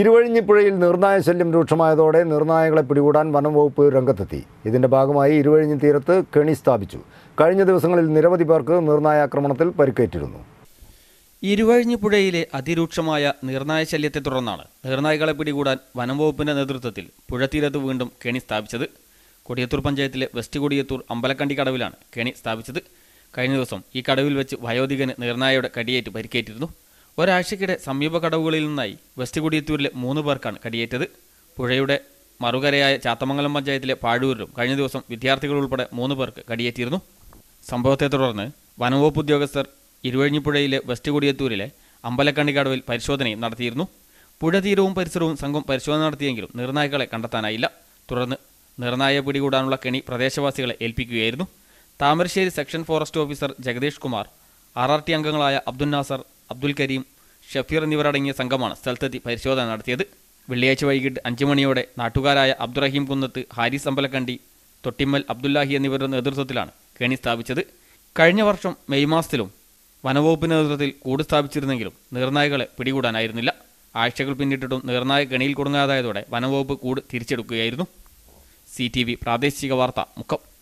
ഇരുവഴിഞ്ഞിപ്പുഴയിൽ നിർണായ ശല്യം രൂക്ഷമായതോടെ നിർണായകളെ പിടികൂടാൻ വനംവകുപ്പ് രംഗത്തെത്തി ഇതിന്റെ ഭാഗമായി ഇരുവഴിഞ്ഞി തീരത്ത് കെണി സ്ഥാപിച്ചു കഴിഞ്ഞ ദിവസങ്ങളിൽ നിരവധി പേർക്ക് നീർനായ ആക്രമണത്തിൽ പരിക്കേറ്റിരുന്നു ഇരുവഴിഞ്ഞിപ്പുഴയിലെ അതിരൂക്ഷമായ നിർണായ ശല്യത്തെ തുടർന്നാണ് നിർണായകളെ പിടികൂടാൻ വനംവകുപ്പിന്റെ നേതൃത്വത്തിൽ പുഴതീരത്ത് വീണ്ടും കെണി സ്ഥാപിച്ചത് കൊടിയത്തൂർ പഞ്ചായത്തിലെ വെസ്റ്റ് കൊടിയത്തൂർ അമ്പലക്കണ്ടി കടവിലാണ് കെണി സ്ഥാപിച്ചത് കഴിഞ്ഞ ദിവസം ഈ കടവിൽ വെച്ച് വയോധികന് നിർണായയുടെ കടിയേറ്റ് പരിക്കേറ്റിരുന്നു ഒരാഴ്ചക്കിടെ സമീപ കടവുകളിൽ നിന്നായി വെസ്റ്റ് കുടിയത്തൂരിലെ മൂന്ന് പേർക്കാണ് കടിയേറ്റത് പുഴയുടെ മറുകരയായ ചാത്തമംഗലം പഞ്ചായത്തിലെ പാഴൂരിലും കഴിഞ്ഞ ദിവസം വിദ്യാർത്ഥികൾ ഉൾപ്പെടെ മൂന്ന് പേർക്ക് കടിയേറ്റിയിരുന്നു സംഭവത്തെ തുടർന്ന് വനംവകുപ്പ് ഉദ്യോഗസ്ഥർ ഇരുവഴിഞ്ഞിപ്പുഴയിലെ വെസ്റ്റ് കുടിയത്തൂരിലെ അമ്പലക്കണ്ണി കടവിൽ പരിശോധനയും നടത്തിയിരുന്നു പുഴ തീരവും പരിസരവും സംഘം പരിശോധന നടത്തിയെങ്കിലും നിർണായകളെ കണ്ടെത്താനായില്ല തുടർന്ന് നിർണായ പിടികൂടാനുള്ള കെണി പ്രദേശവാസികളെ ഏൽപ്പിക്കുകയായിരുന്നു Thamarassery section forest officer Jagadeesh Kumar R R T അംഗങ്ങളായ അബ്ദുൽ നാസർ അബ്ദുൽ കരീം ഷഫീർ എന്നിവരടങ്ങിയ സംഘമാണ് സ്ഥലത്തെത്തി പരിശോധന നടത്തിയത് വെള്ളിയാഴ്ച വൈകിട്ട് അഞ്ചു മണിയോടെ നാട്ടുകാരായ അബ്ദുറഹീം കുന്നത്ത് ഹാരിസ് അമ്പലക്കണ്ടി തൊട്ടിമ്മൽ അബ്ദുല്ലാഹി എന്നിവരുടെ നേതൃത്വത്തിലാണ് കെണി സ്ഥാപിച്ചത് കഴിഞ്ഞ വർഷം മെയ് മാസത്തിലും വനവകുപ്പ് നേതൃത്വത്തിൽ കൂട് സ്ഥാപിച്ചിരുന്നെങ്കിലും നീർനായകളെ പിടികൂടാനായിരുന്നില്ല ആഴ്ചകൾ പിന്നിട്ടിട്ടും നീർനായ കെണിയിൽ കുടുങ്ങാതായതോടെ വനവകുപ്പ് കൂട് തിരിച്ചെടുക്കുകയായിരുന്നു സി പ്രാദേശിക വാർത്ത മുഖം